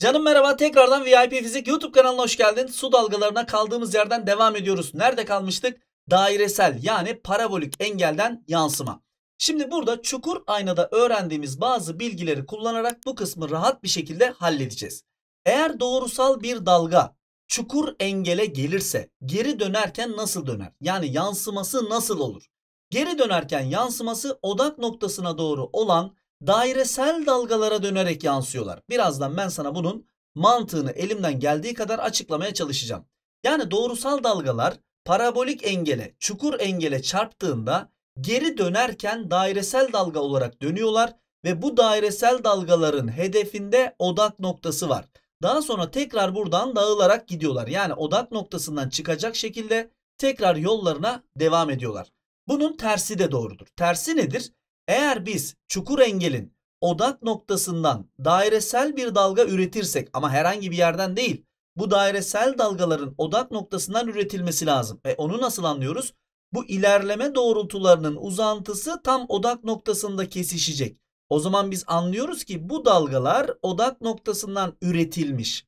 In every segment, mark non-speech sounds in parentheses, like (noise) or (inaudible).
Canım merhaba tekrardan VIP Fizik YouTube kanalına hoş geldin. Su dalgalarına kaldığımız yerden devam ediyoruz. Nerede kalmıştık? Dairesel yani parabolik engelden yansıma. Şimdi burada çukur aynada öğrendiğimiz bazı bilgileri kullanarak bu kısmı rahat bir şekilde halledeceğiz. Eğer doğrusal bir dalga çukur engele gelirse geri dönerken nasıl döner? Yani yansıması nasıl olur? Geri dönerken yansıması odak noktasına doğru olan dairesel dalgalara dönerek yansıyorlar. Birazdan ben sana bunun mantığını elimden geldiği kadar açıklamaya çalışacağım. Yani doğrusal dalgalar parabolik engele, çukur engele çarptığında geri dönerken dairesel dalga olarak dönüyorlar ve bu dairesel dalgaların hedefinde odak noktası var. Daha sonra tekrar buradan dağılarak gidiyorlar. Yani odak noktasından çıkacak şekilde tekrar yollarına devam ediyorlar. Bunun tersi de doğrudur. Tersi nedir? Eğer biz çukur engelin odak noktasından dairesel bir dalga üretirsek ama herhangi bir yerden değil bu dairesel dalgaların odak noktasından üretilmesi lazım. E onu nasıl anlıyoruz? Bu ilerleme doğrultularının uzantısı tam odak noktasında kesişecek. O zaman biz anlıyoruz ki bu dalgalar odak noktasından üretilmiş.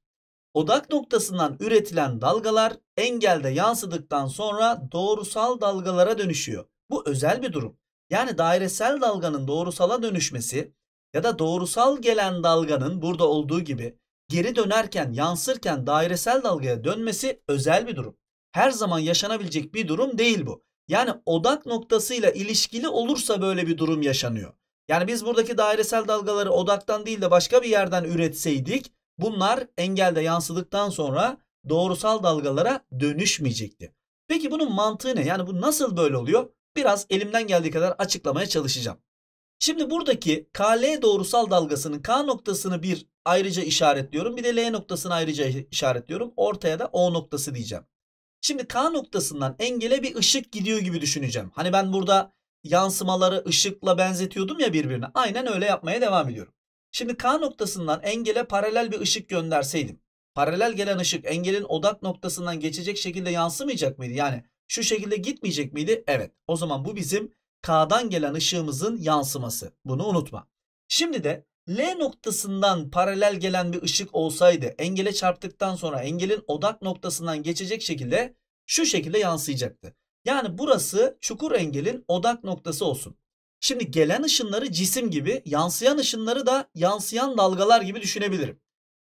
Odak noktasından üretilen dalgalar engelde yansıdıktan sonra doğrusal dalgalara dönüşüyor. Bu özel bir durum. Yani dairesel dalganın doğrusala dönüşmesi ya da doğrusal gelen dalganın burada olduğu gibi geri dönerken, yansırken dairesel dalgaya dönmesi özel bir durum. Her zaman yaşanabilecek bir durum değil bu. Yani odak noktasıyla ilişkili olursa böyle bir durum yaşanıyor. Yani biz buradaki dairesel dalgaları odaktan değil de başka bir yerden üretseydik bunlar engelde yansıdıktan sonra doğrusal dalgalara dönüşmeyecekti. Peki bunun mantığı ne? Yani bu nasıl böyle oluyor? biraz elimden geldiği kadar açıklamaya çalışacağım. Şimdi buradaki KL doğrusal dalgasının K noktasını bir ayrıca işaretliyorum. Bir de L noktasını ayrıca işaretliyorum. Ortaya da O noktası diyeceğim. Şimdi K noktasından engele bir ışık gidiyor gibi düşüneceğim. Hani ben burada yansımaları ışıkla benzetiyordum ya birbirine. Aynen öyle yapmaya devam ediyorum. Şimdi K noktasından engele paralel bir ışık gönderseydim. Paralel gelen ışık engelin odak noktasından geçecek şekilde yansımayacak mıydı? Yani şu şekilde gitmeyecek miydi? Evet. O zaman bu bizim K'dan gelen ışığımızın yansıması. Bunu unutma. Şimdi de L noktasından paralel gelen bir ışık olsaydı engele çarptıktan sonra engelin odak noktasından geçecek şekilde şu şekilde yansıyacaktı. Yani burası çukur engelin odak noktası olsun. Şimdi gelen ışınları cisim gibi, yansıyan ışınları da yansıyan dalgalar gibi düşünebilirim.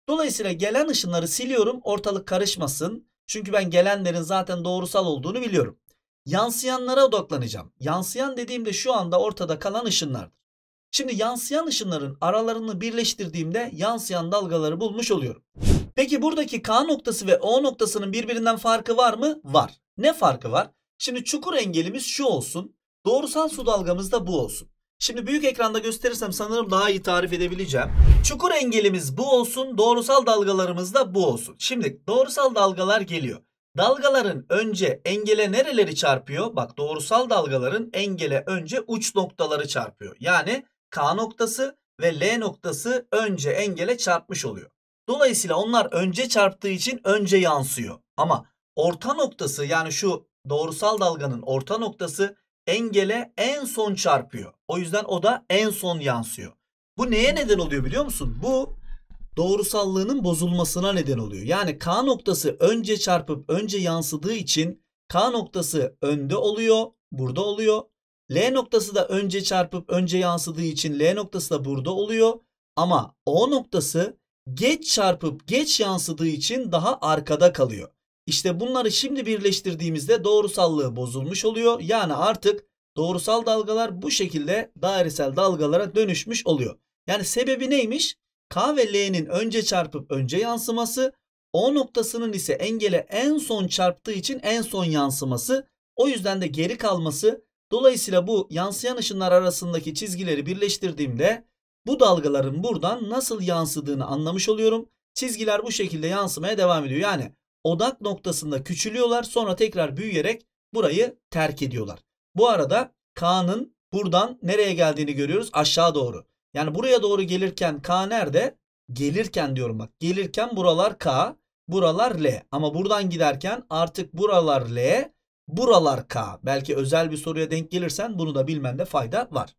Dolayısıyla gelen ışınları siliyorum ortalık karışmasın. Çünkü ben gelenlerin zaten doğrusal olduğunu biliyorum. Yansıyanlara odaklanacağım. Yansıyan dediğimde şu anda ortada kalan ışınlardır. Şimdi yansıyan ışınların aralarını birleştirdiğimde yansıyan dalgaları bulmuş oluyorum. Peki buradaki K noktası ve O noktasının birbirinden farkı var mı? Var. Ne farkı var? Şimdi çukur engelimiz şu olsun. Doğrusal su dalgamız da bu olsun. Şimdi büyük ekranda gösterirsem sanırım daha iyi tarif edebileceğim. Çukur engelimiz bu olsun, doğrusal dalgalarımız da bu olsun. Şimdi doğrusal dalgalar geliyor. Dalgaların önce engele nereleri çarpıyor? Bak doğrusal dalgaların engele önce uç noktaları çarpıyor. Yani K noktası ve L noktası önce engele çarpmış oluyor. Dolayısıyla onlar önce çarptığı için önce yansıyor. Ama orta noktası yani şu doğrusal dalganın orta noktası engele en son çarpıyor. O yüzden o da en son yansıyor. Bu neye neden oluyor biliyor musun? Bu doğrusallığının bozulmasına neden oluyor. Yani K noktası önce çarpıp önce yansıdığı için K noktası önde oluyor, burada oluyor. L noktası da önce çarpıp önce yansıdığı için L noktası da burada oluyor. Ama O noktası geç çarpıp geç yansıdığı için daha arkada kalıyor. İşte bunları şimdi birleştirdiğimizde doğrusallığı bozulmuş oluyor. Yani artık doğrusal dalgalar bu şekilde dairesel dalgalara dönüşmüş oluyor. Yani sebebi neymiş? K ve L'nin önce çarpıp önce yansıması, O noktasının ise engele en son çarptığı için en son yansıması, o yüzden de geri kalması. Dolayısıyla bu yansıyan ışınlar arasındaki çizgileri birleştirdiğimde bu dalgaların buradan nasıl yansıdığını anlamış oluyorum. Çizgiler bu şekilde yansımaya devam ediyor. Yani odak noktasında küçülüyorlar sonra tekrar büyüyerek burayı terk ediyorlar. Bu arada K'nın buradan nereye geldiğini görüyoruz aşağı doğru. Yani buraya doğru gelirken K nerede? Gelirken diyorum bak gelirken buralar K buralar L ama buradan giderken artık buralar L buralar K. Belki özel bir soruya denk gelirsen bunu da bilmende fayda var.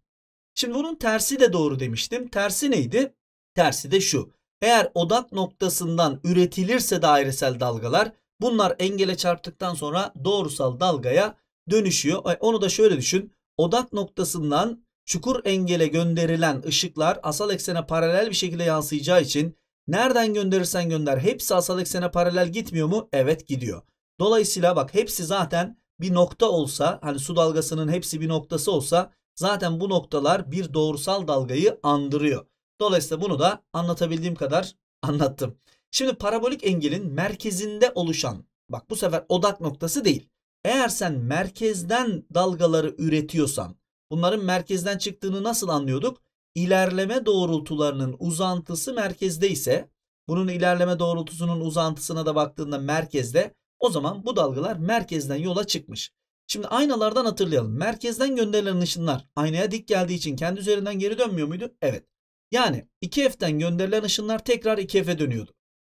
Şimdi bunun tersi de doğru demiştim. Tersi neydi? Tersi de şu. Eğer odak noktasından üretilirse dairesel dalgalar bunlar engele çarptıktan sonra doğrusal dalgaya dönüşüyor. E, onu da şöyle düşün. Odak noktasından çukur engele gönderilen ışıklar asal eksene paralel bir şekilde yansıyacağı için nereden gönderirsen gönder hepsi asal eksene paralel gitmiyor mu? Evet gidiyor. Dolayısıyla bak hepsi zaten bir nokta olsa hani su dalgasının hepsi bir noktası olsa zaten bu noktalar bir doğrusal dalgayı andırıyor. Dolayısıyla bunu da anlatabildiğim kadar anlattım. Şimdi parabolik engelin merkezinde oluşan bak bu sefer odak noktası değil. Eğer sen merkezden dalgaları üretiyorsan bunların merkezden çıktığını nasıl anlıyorduk? İlerleme doğrultularının uzantısı merkezde ise bunun ilerleme doğrultusunun uzantısına da baktığında merkezde o zaman bu dalgalar merkezden yola çıkmış. Şimdi aynalardan hatırlayalım. Merkezden gönderilen ışınlar aynaya dik geldiği için kendi üzerinden geri dönmüyor muydu? Evet. Yani 2F'den gönderilen ışınlar tekrar 2F'e dönüyordu.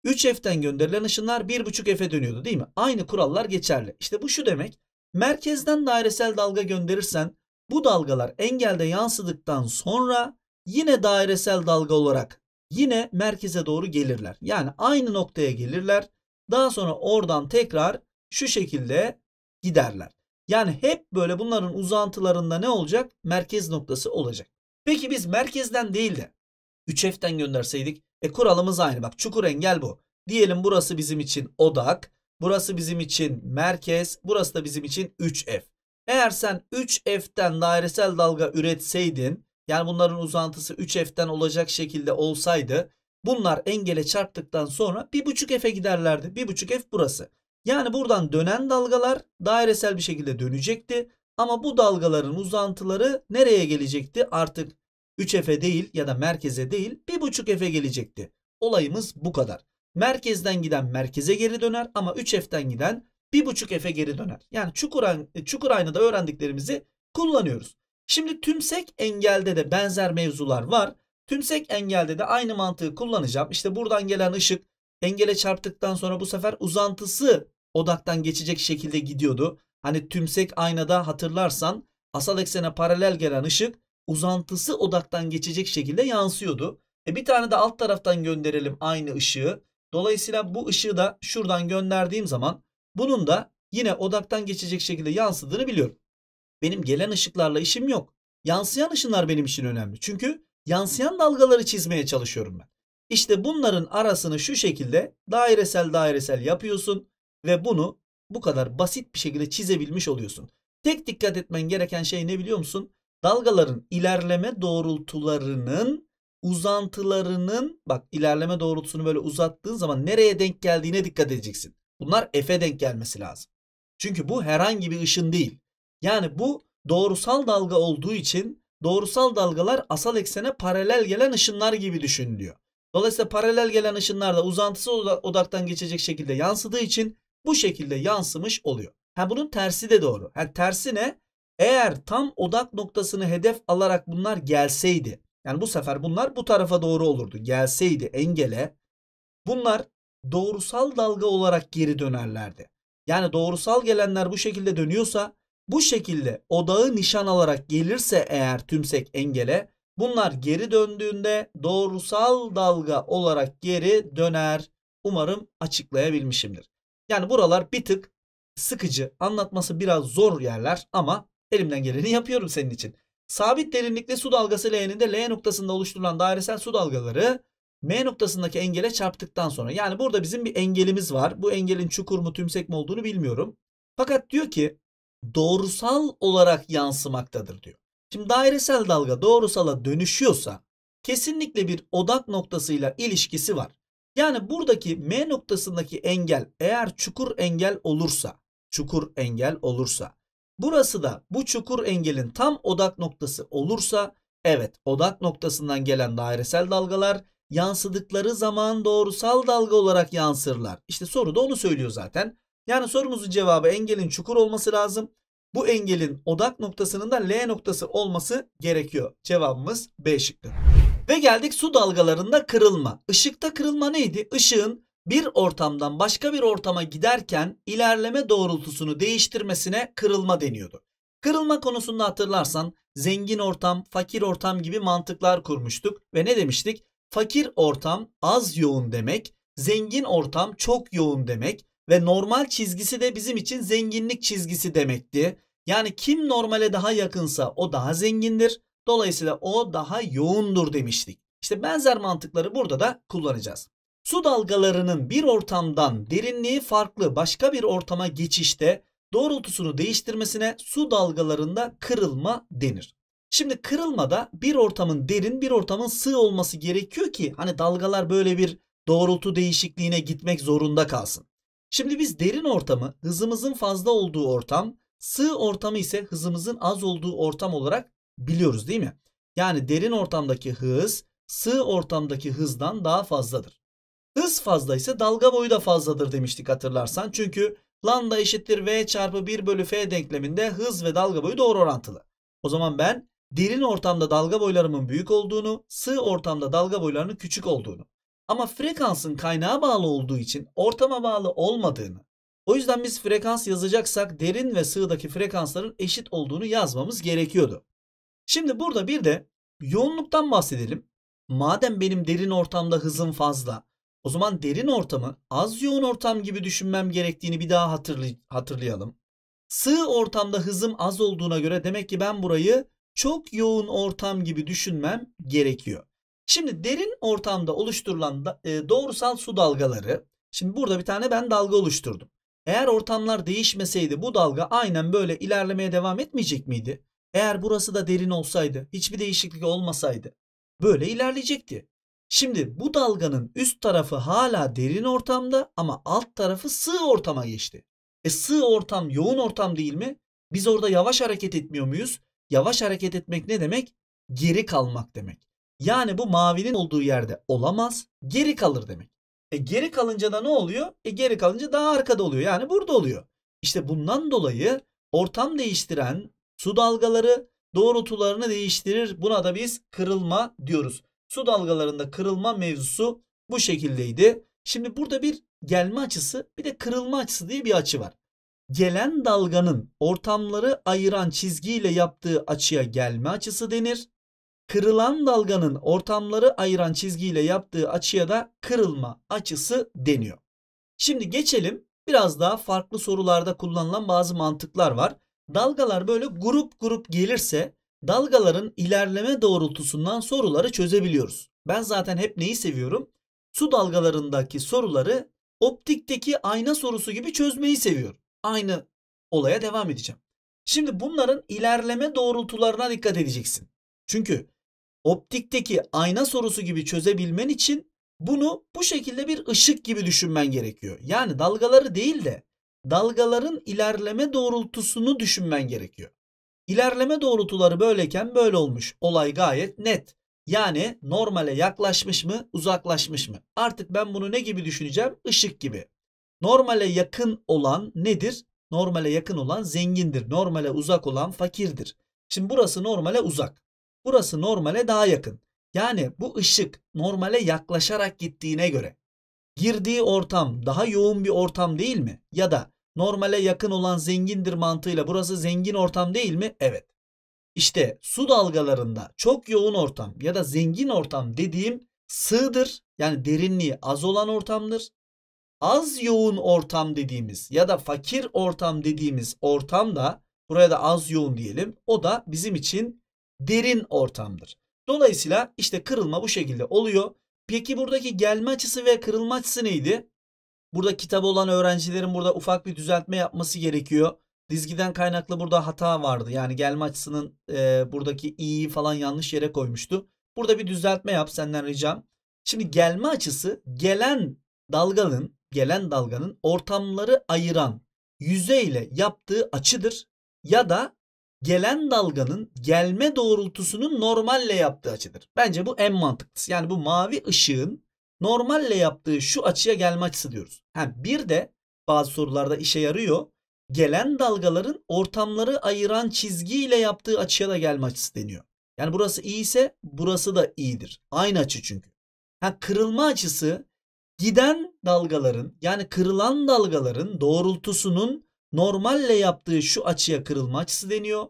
3F'den gönderilen ışınlar 1.5F'e dönüyordu değil mi? Aynı kurallar geçerli. İşte bu şu demek. Merkezden dairesel dalga gönderirsen bu dalgalar engelde yansıdıktan sonra yine dairesel dalga olarak yine merkeze doğru gelirler. Yani aynı noktaya gelirler. Daha sonra oradan tekrar şu şekilde giderler. Yani hep böyle bunların uzantılarında ne olacak? Merkez noktası olacak. Peki biz merkezden değil de 3F'ten gönderseydik. E kuralımız aynı. Bak çukur engel bu. Diyelim burası bizim için odak. Burası bizim için merkez. Burası da bizim için 3F. Eğer sen 3F'ten dairesel dalga üretseydin. Yani bunların uzantısı 3F'ten olacak şekilde olsaydı. Bunlar engele çarptıktan sonra 1.5F'e giderlerdi. 1.5F burası. Yani buradan dönen dalgalar dairesel bir şekilde dönecekti. Ama bu dalgaların uzantıları nereye gelecekti? Artık 3 efe değil ya da merkeze değil 15 efe gelecekti. Olayımız bu kadar. Merkezden giden merkeze geri döner ama 3F'den giden 15 efe geri döner. Yani çukur, e, çukur aynada öğrendiklerimizi kullanıyoruz. Şimdi tümsek engelde de benzer mevzular var. Tümsek engelde de aynı mantığı kullanacağım. İşte buradan gelen ışık engele çarptıktan sonra bu sefer uzantısı odaktan geçecek şekilde gidiyordu. Hani tümsek aynada hatırlarsan asal eksene paralel gelen ışık uzantısı odaktan geçecek şekilde yansıyordu. E bir tane de alt taraftan gönderelim aynı ışığı. Dolayısıyla bu ışığı da şuradan gönderdiğim zaman bunun da yine odaktan geçecek şekilde yansıdığını biliyorum. Benim gelen ışıklarla işim yok. Yansıyan ışınlar benim için önemli. Çünkü yansıyan dalgaları çizmeye çalışıyorum ben. İşte bunların arasını şu şekilde dairesel dairesel yapıyorsun ve bunu bu kadar basit bir şekilde çizebilmiş oluyorsun. Tek dikkat etmen gereken şey ne biliyor musun? dalgaların ilerleme doğrultularının uzantılarının bak ilerleme doğrultusunu böyle uzattığın zaman nereye denk geldiğine dikkat edeceksin. Bunlar F'e denk gelmesi lazım. Çünkü bu herhangi bir ışın değil. Yani bu doğrusal dalga olduğu için doğrusal dalgalar asal eksene paralel gelen ışınlar gibi düşün Dolayısıyla paralel gelen ışınlar da uzantısı odaktan geçecek şekilde yansıdığı için bu şekilde yansımış oluyor. Ha bunun tersi de doğru. Ha tersi ne? Eğer tam odak noktasını hedef alarak bunlar gelseydi. Yani bu sefer bunlar bu tarafa doğru olurdu. Gelseydi engele. Bunlar doğrusal dalga olarak geri dönerlerdi. Yani doğrusal gelenler bu şekilde dönüyorsa bu şekilde odağı nişan alarak gelirse eğer tümsek engele bunlar geri döndüğünde doğrusal dalga olarak geri döner. Umarım açıklayabilmişimdir. Yani buralar bir tık sıkıcı, anlatması biraz zor yerler ama Elimden geleni yapıyorum senin için. Sabit derinlikli su dalgası leğeninde L noktasında oluşturulan dairesel su dalgaları M noktasındaki engele çarptıktan sonra. Yani burada bizim bir engelimiz var. Bu engelin çukur mu tümsek mi olduğunu bilmiyorum. Fakat diyor ki doğrusal olarak yansımaktadır diyor. Şimdi dairesel dalga doğrusala dönüşüyorsa kesinlikle bir odak noktasıyla ilişkisi var. Yani buradaki M noktasındaki engel eğer çukur engel olursa, çukur engel olursa Burası da bu çukur engelin tam odak noktası olursa evet odak noktasından gelen dairesel dalgalar yansıdıkları zaman doğrusal dalga olarak yansırlar. İşte soru da onu söylüyor zaten. Yani sorumuzun cevabı engelin çukur olması lazım. Bu engelin odak noktasının da L noktası olması gerekiyor. Cevabımız B şıkkı. Ve geldik su dalgalarında kırılma. Işıkta kırılma neydi? Işığın bir ortamdan başka bir ortama giderken ilerleme doğrultusunu değiştirmesine kırılma deniyordu. Kırılma konusunda hatırlarsan zengin ortam, fakir ortam gibi mantıklar kurmuştuk ve ne demiştik? Fakir ortam az yoğun demek, zengin ortam çok yoğun demek ve normal çizgisi de bizim için zenginlik çizgisi demekti. Yani kim normale daha yakınsa o daha zengindir. Dolayısıyla o daha yoğundur demiştik. İşte benzer mantıkları burada da kullanacağız. Su dalgalarının bir ortamdan derinliği farklı başka bir ortama geçişte doğrultusunu değiştirmesine su dalgalarında kırılma denir. Şimdi kırılmada bir ortamın derin bir ortamın sığ olması gerekiyor ki hani dalgalar böyle bir doğrultu değişikliğine gitmek zorunda kalsın. Şimdi biz derin ortamı hızımızın fazla olduğu ortam, sığ ortamı ise hızımızın az olduğu ortam olarak biliyoruz değil mi? Yani derin ortamdaki hız sığ ortamdaki hızdan daha fazladır. Hız fazla ise dalga boyu da fazladır demiştik hatırlarsan. Çünkü lambda eşittir v çarpı 1 bölü f denkleminde hız ve dalga boyu doğru orantılı. O zaman ben derin ortamda dalga boylarımın büyük olduğunu, sığ ortamda dalga boylarının küçük olduğunu ama frekansın kaynağa bağlı olduğu için ortama bağlı olmadığını o yüzden biz frekans yazacaksak derin ve sığdaki frekansların eşit olduğunu yazmamız gerekiyordu. Şimdi burada bir de yoğunluktan bahsedelim. Madem benim derin ortamda hızım fazla, o zaman derin ortamı az yoğun ortam gibi düşünmem gerektiğini bir daha hatırlay hatırlayalım. Sığ ortamda hızım az olduğuna göre demek ki ben burayı çok yoğun ortam gibi düşünmem gerekiyor. Şimdi derin ortamda oluşturulan e, doğrusal su dalgaları. Şimdi burada bir tane ben dalga oluşturdum. Eğer ortamlar değişmeseydi bu dalga aynen böyle ilerlemeye devam etmeyecek miydi? Eğer burası da derin olsaydı, hiçbir değişiklik olmasaydı böyle ilerleyecekti. Şimdi bu dalganın üst tarafı hala derin ortamda ama alt tarafı sığ ortama geçti. E sığ ortam yoğun ortam değil mi? Biz orada yavaş hareket etmiyor muyuz? Yavaş hareket etmek ne demek? Geri kalmak demek. Yani bu mavinin olduğu yerde olamaz, geri kalır demek. E geri kalınca da ne oluyor? E geri kalınca daha arkada oluyor. Yani burada oluyor. İşte bundan dolayı ortam değiştiren su dalgaları doğrultularını değiştirir. Buna da biz kırılma diyoruz su dalgalarında kırılma mevzusu bu şekildeydi. Şimdi burada bir gelme açısı bir de kırılma açısı diye bir açı var. Gelen dalganın ortamları ayıran çizgiyle yaptığı açıya gelme açısı denir. Kırılan dalganın ortamları ayıran çizgiyle yaptığı açıya da kırılma açısı deniyor. Şimdi geçelim biraz daha farklı sorularda kullanılan bazı mantıklar var. Dalgalar böyle grup grup gelirse dalgaların ilerleme doğrultusundan soruları çözebiliyoruz. Ben zaten hep neyi seviyorum? Su dalgalarındaki soruları optikteki ayna sorusu gibi çözmeyi seviyorum. Aynı olaya devam edeceğim. Şimdi bunların ilerleme doğrultularına dikkat edeceksin. Çünkü optikteki ayna sorusu gibi çözebilmen için bunu bu şekilde bir ışık gibi düşünmen gerekiyor. Yani dalgaları değil de dalgaların ilerleme doğrultusunu düşünmen gerekiyor. İlerleme doğrultuları böyleyken böyle olmuş. Olay gayet net. Yani normale yaklaşmış mı, uzaklaşmış mı? Artık ben bunu ne gibi düşüneceğim? Işık gibi. Normale yakın olan nedir? Normale yakın olan zengindir. Normale uzak olan fakirdir. Şimdi burası normale uzak. Burası normale daha yakın. Yani bu ışık normale yaklaşarak gittiğine göre girdiği ortam daha yoğun bir ortam değil mi? Ya da normale yakın olan zengindir mantığıyla burası zengin ortam değil mi? Evet. İşte su dalgalarında çok yoğun ortam ya da zengin ortam dediğim sığdır. Yani derinliği az olan ortamdır. Az yoğun ortam dediğimiz ya da fakir ortam dediğimiz ortam da buraya da az yoğun diyelim. O da bizim için derin ortamdır. Dolayısıyla işte kırılma bu şekilde oluyor. Peki buradaki gelme açısı ve kırılma açısı neydi? Burada kitabı olan öğrencilerin burada ufak bir düzeltme yapması gerekiyor. Dizgiden kaynaklı burada hata vardı. Yani gelme açısının e, buradaki i'yi falan yanlış yere koymuştu. Burada bir düzeltme yap senden ricam. Şimdi gelme açısı gelen dalganın gelen dalganın ortamları ayıran yüzeyle yaptığı açıdır ya da gelen dalganın gelme doğrultusunun normalle yaptığı açıdır. Bence bu en mantıklısı. Yani bu mavi ışığın normalle yaptığı şu açıya gelme açısı diyoruz. Ha, bir de bazı sorularda işe yarıyor. Gelen dalgaların ortamları ayıran çizgiyle yaptığı açıya da gelme açısı deniyor. Yani burası iyi ise burası da iyidir. Aynı açı çünkü. Ha, kırılma açısı giden dalgaların yani kırılan dalgaların doğrultusunun normalle yaptığı şu açıya kırılma açısı deniyor.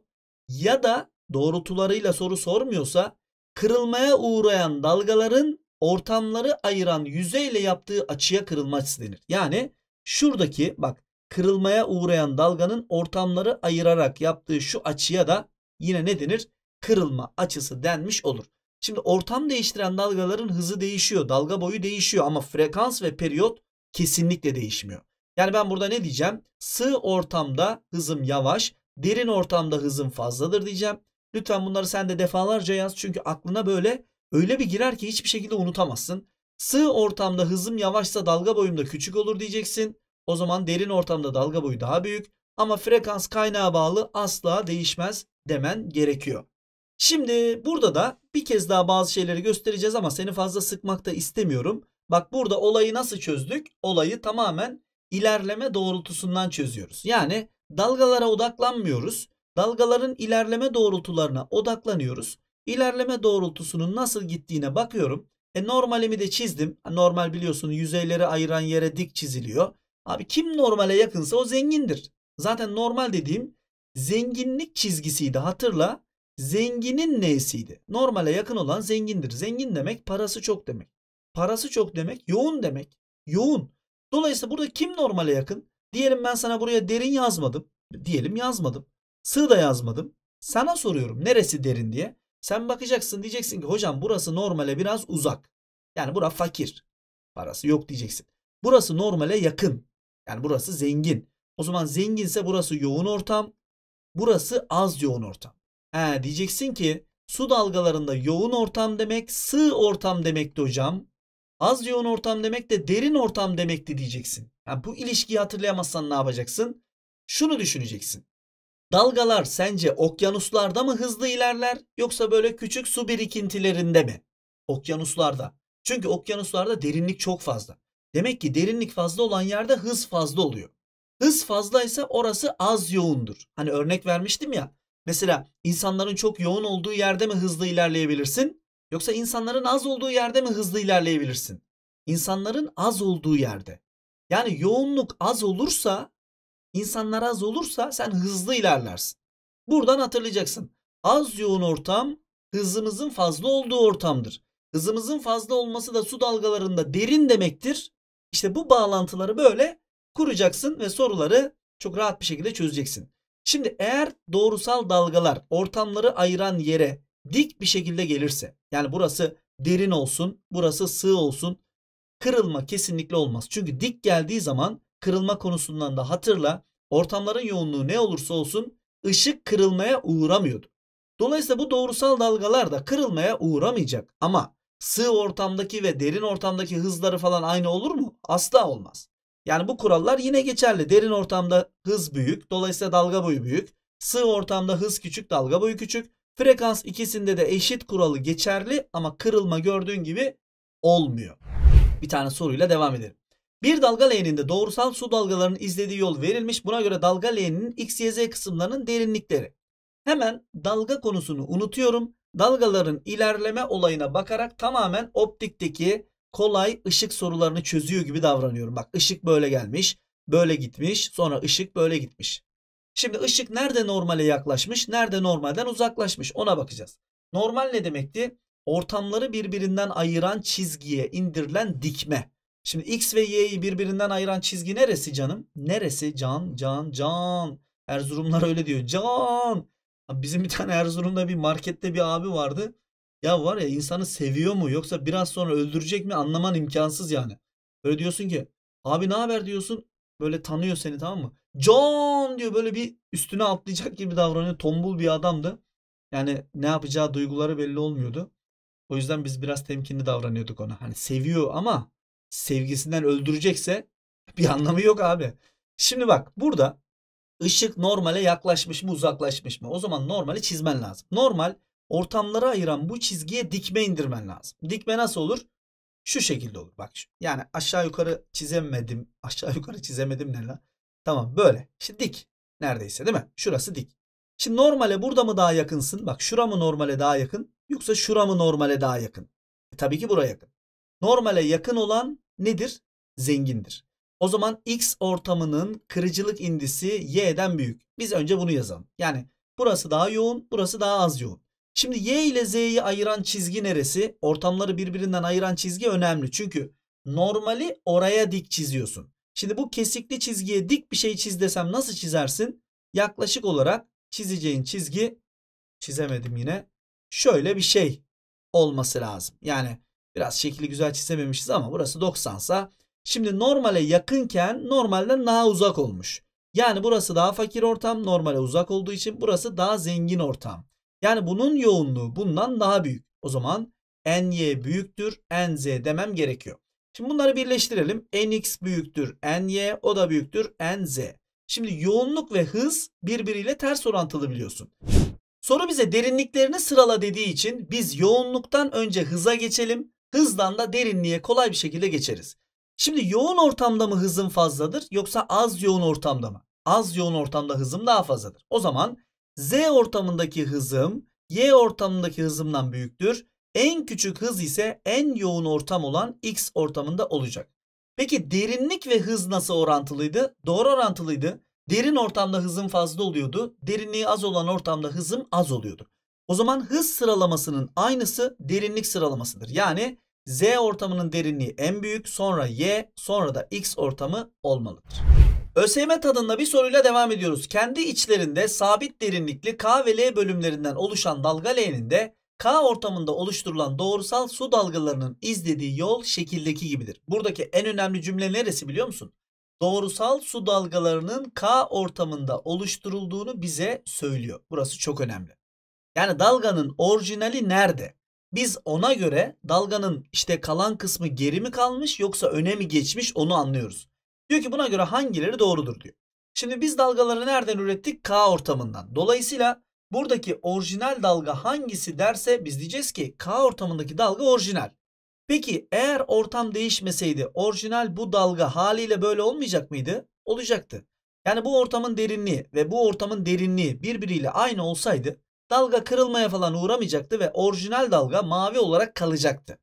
Ya da doğrultularıyla soru sormuyorsa kırılmaya uğrayan dalgaların ortamları ayıran yüzeyle yaptığı açıya kırılmaç denir. Yani şuradaki bak kırılmaya uğrayan dalganın ortamları ayırarak yaptığı şu açıya da yine ne denir? Kırılma açısı denmiş olur. Şimdi ortam değiştiren dalgaların hızı değişiyor, dalga boyu değişiyor ama frekans ve periyot kesinlikle değişmiyor. Yani ben burada ne diyeceğim? Sığ ortamda hızım yavaş, derin ortamda hızım fazladır diyeceğim. Lütfen bunları sen de defalarca yaz çünkü aklına böyle Öyle bir girer ki hiçbir şekilde unutamazsın. Sığ ortamda hızım yavaşsa dalga boyum da küçük olur diyeceksin. O zaman derin ortamda dalga boyu daha büyük ama frekans kaynağa bağlı asla değişmez demen gerekiyor. Şimdi burada da bir kez daha bazı şeyleri göstereceğiz ama seni fazla sıkmak da istemiyorum. Bak burada olayı nasıl çözdük? Olayı tamamen ilerleme doğrultusundan çözüyoruz. Yani dalgalara odaklanmıyoruz. Dalgaların ilerleme doğrultularına odaklanıyoruz. İlerleme doğrultusunun nasıl gittiğine bakıyorum. E normalimi de çizdim. Normal biliyorsun yüzeyleri ayıran yere dik çiziliyor. Abi kim normale yakınsa o zengindir. Zaten normal dediğim zenginlik çizgisiydi hatırla. Zenginin neyisiydi? Normale yakın olan zengindir. Zengin demek parası çok demek. Parası çok demek yoğun demek. Yoğun. Dolayısıyla burada kim normale yakın? Diyelim ben sana buraya derin yazmadım. Diyelim yazmadım. Sığ da yazmadım. Sana soruyorum neresi derin diye. Sen bakacaksın diyeceksin ki hocam burası normale biraz uzak. Yani bura fakir. Parası yok diyeceksin. Burası normale yakın. Yani burası zengin. O zaman zenginse burası yoğun ortam. Burası az yoğun ortam. He, diyeceksin ki su dalgalarında yoğun ortam demek sığ ortam demekti hocam. Az yoğun ortam demek de derin ortam demekti diyeceksin. Yani bu ilişkiyi hatırlayamazsan ne yapacaksın? Şunu düşüneceksin. Dalgalar sence okyanuslarda mı hızlı ilerler yoksa böyle küçük su birikintilerinde mi? Okyanuslarda. Çünkü okyanuslarda derinlik çok fazla. Demek ki derinlik fazla olan yerde hız fazla oluyor. Hız fazlaysa orası az yoğundur. Hani örnek vermiştim ya. Mesela insanların çok yoğun olduğu yerde mi hızlı ilerleyebilirsin? Yoksa insanların az olduğu yerde mi hızlı ilerleyebilirsin? İnsanların az olduğu yerde. Yani yoğunluk az olursa İnsanlar az olursa sen hızlı ilerlersin. Buradan hatırlayacaksın. Az yoğun ortam hızımızın fazla olduğu ortamdır. Hızımızın fazla olması da su dalgalarında derin demektir. İşte bu bağlantıları böyle kuracaksın ve soruları çok rahat bir şekilde çözeceksin. Şimdi eğer doğrusal dalgalar ortamları ayıran yere dik bir şekilde gelirse yani burası derin olsun burası sığ olsun kırılma kesinlikle olmaz. Çünkü dik geldiği zaman kırılma konusundan da hatırla. Ortamların yoğunluğu ne olursa olsun ışık kırılmaya uğramıyordu. Dolayısıyla bu doğrusal dalgalar da kırılmaya uğramayacak. Ama sığ ortamdaki ve derin ortamdaki hızları falan aynı olur mu? Asla olmaz. Yani bu kurallar yine geçerli. Derin ortamda hız büyük, dolayısıyla dalga boyu büyük. Sığ ortamda hız küçük, dalga boyu küçük. Frekans ikisinde de eşit kuralı geçerli ama kırılma gördüğün gibi olmuyor. Bir tane soruyla devam edelim. Bir dalga leğeninde doğrusal su dalgalarının izlediği yol verilmiş. Buna göre dalga leğeninin x, y, z kısımlarının derinlikleri. Hemen dalga konusunu unutuyorum. Dalgaların ilerleme olayına bakarak tamamen optikteki kolay ışık sorularını çözüyor gibi davranıyorum. Bak ışık böyle gelmiş, böyle gitmiş, sonra ışık böyle gitmiş. Şimdi ışık nerede normale yaklaşmış, nerede normalden uzaklaşmış ona bakacağız. Normal ne demekti? Ortamları birbirinden ayıran çizgiye indirilen dikme. Şimdi X ve Y'yi birbirinden ayıran çizgi neresi canım? Neresi? Can, can, can. Erzurumlar öyle diyor. Can. Bizim bir tane Erzurum'da bir markette bir abi vardı. Ya var ya insanı seviyor mu yoksa biraz sonra öldürecek mi anlaman imkansız yani. Böyle diyorsun ki abi ne haber diyorsun. Böyle tanıyor seni tamam mı? John diyor böyle bir üstüne atlayacak gibi davranıyor. Tombul bir adamdı. Yani ne yapacağı duyguları belli olmuyordu. O yüzden biz biraz temkinli davranıyorduk ona. Hani seviyor ama sevgisinden öldürecekse bir anlamı yok abi. Şimdi bak burada ışık normale yaklaşmış mı uzaklaşmış mı? O zaman normali çizmen lazım. Normal ortamları ayıran bu çizgiye dikme indirmen lazım. Dikme nasıl olur? Şu şekilde olur. Bak şu. Yani aşağı yukarı çizemedim. (laughs) Aşağı yukarı çizemedim ne lan? Tamam böyle. Şimdi dik. Neredeyse değil mi? Şurası dik. Şimdi normale burada mı daha yakınsın? Bak şura mı normale daha yakın? Yoksa şura mı normale daha yakın? E, tabii ki buraya yakın normale yakın olan nedir? Zengindir. O zaman X ortamının kırıcılık indisi Y'den büyük. Biz önce bunu yazalım. Yani burası daha yoğun, burası daha az yoğun. Şimdi Y ile Z'yi ayıran çizgi neresi? Ortamları birbirinden ayıran çizgi önemli. Çünkü normali oraya dik çiziyorsun. Şimdi bu kesikli çizgiye dik bir şey çiz desem nasıl çizersin? Yaklaşık olarak çizeceğin çizgi çizemedim yine. Şöyle bir şey olması lazım. Yani Biraz şekli güzel çizememişiz ama burası 90 sa şimdi normale yakınken normalden daha uzak olmuş. Yani burası daha fakir ortam normale uzak olduğu için burası daha zengin ortam. Yani bunun yoğunluğu bundan daha büyük. O zaman ny büyüktür nz demem gerekiyor. Şimdi bunları birleştirelim. nx büyüktür ny o da büyüktür nz. Şimdi yoğunluk ve hız birbiriyle ters orantılı biliyorsun. Soru bize derinliklerini sırala dediği için biz yoğunluktan önce hıza geçelim hızdan da derinliğe kolay bir şekilde geçeriz. Şimdi yoğun ortamda mı hızım fazladır yoksa az yoğun ortamda mı? Az yoğun ortamda hızım daha fazladır. O zaman Z ortamındaki hızım Y ortamındaki hızımdan büyüktür. En küçük hız ise en yoğun ortam olan X ortamında olacak. Peki derinlik ve hız nasıl orantılıydı? Doğru orantılıydı. Derin ortamda hızım fazla oluyordu. Derinliği az olan ortamda hızım az oluyordu. O zaman hız sıralamasının aynısı derinlik sıralamasıdır. Yani Z ortamının derinliği en büyük, sonra Y, sonra da X ortamı olmalıdır. ÖSYM tadında bir soruyla devam ediyoruz. Kendi içlerinde sabit derinlikli K ve L bölümlerinden oluşan dalga leğeninde de K ortamında oluşturulan doğrusal su dalgalarının izlediği yol şekildeki gibidir. Buradaki en önemli cümle neresi biliyor musun? Doğrusal su dalgalarının K ortamında oluşturulduğunu bize söylüyor. Burası çok önemli. Yani dalganın orijinali nerede? Biz ona göre dalganın işte kalan kısmı geri mi kalmış yoksa öne mi geçmiş onu anlıyoruz. Diyor ki buna göre hangileri doğrudur diyor. Şimdi biz dalgaları nereden ürettik? K ortamından. Dolayısıyla buradaki orijinal dalga hangisi derse biz diyeceğiz ki K ortamındaki dalga orijinal. Peki eğer ortam değişmeseydi orijinal bu dalga haliyle böyle olmayacak mıydı? Olacaktı. Yani bu ortamın derinliği ve bu ortamın derinliği birbiriyle aynı olsaydı dalga kırılmaya falan uğramayacaktı ve orijinal dalga mavi olarak kalacaktı.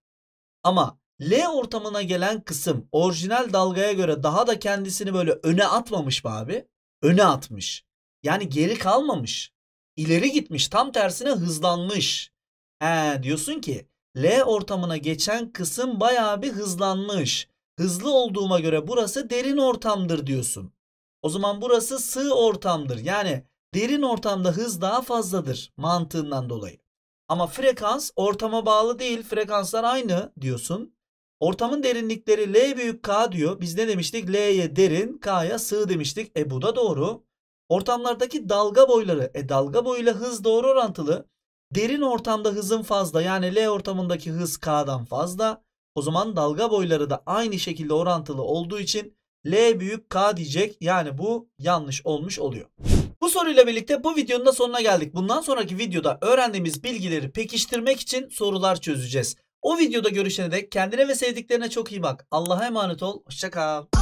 Ama L ortamına gelen kısım orijinal dalgaya göre daha da kendisini böyle öne atmamış mı abi? Öne atmış. Yani geri kalmamış. İleri gitmiş. Tam tersine hızlanmış. He diyorsun ki L ortamına geçen kısım bayağı bir hızlanmış. Hızlı olduğuma göre burası derin ortamdır diyorsun. O zaman burası sığ ortamdır. Yani derin ortamda hız daha fazladır mantığından dolayı. Ama frekans ortama bağlı değil. Frekanslar aynı diyorsun. Ortamın derinlikleri L büyük K diyor. Biz ne demiştik? L'ye derin, K'ya sığ demiştik. E bu da doğru. Ortamlardaki dalga boyları. E dalga boyuyla hız doğru orantılı. Derin ortamda hızın fazla. Yani L ortamındaki hız K'dan fazla. O zaman dalga boyları da aynı şekilde orantılı olduğu için L büyük K diyecek. Yani bu yanlış olmuş oluyor. Bu soruyla birlikte bu videonun da sonuna geldik. Bundan sonraki videoda öğrendiğimiz bilgileri pekiştirmek için sorular çözeceğiz. O videoda görüşene dek kendine ve sevdiklerine çok iyi bak. Allah'a emanet ol. Hoşçakal.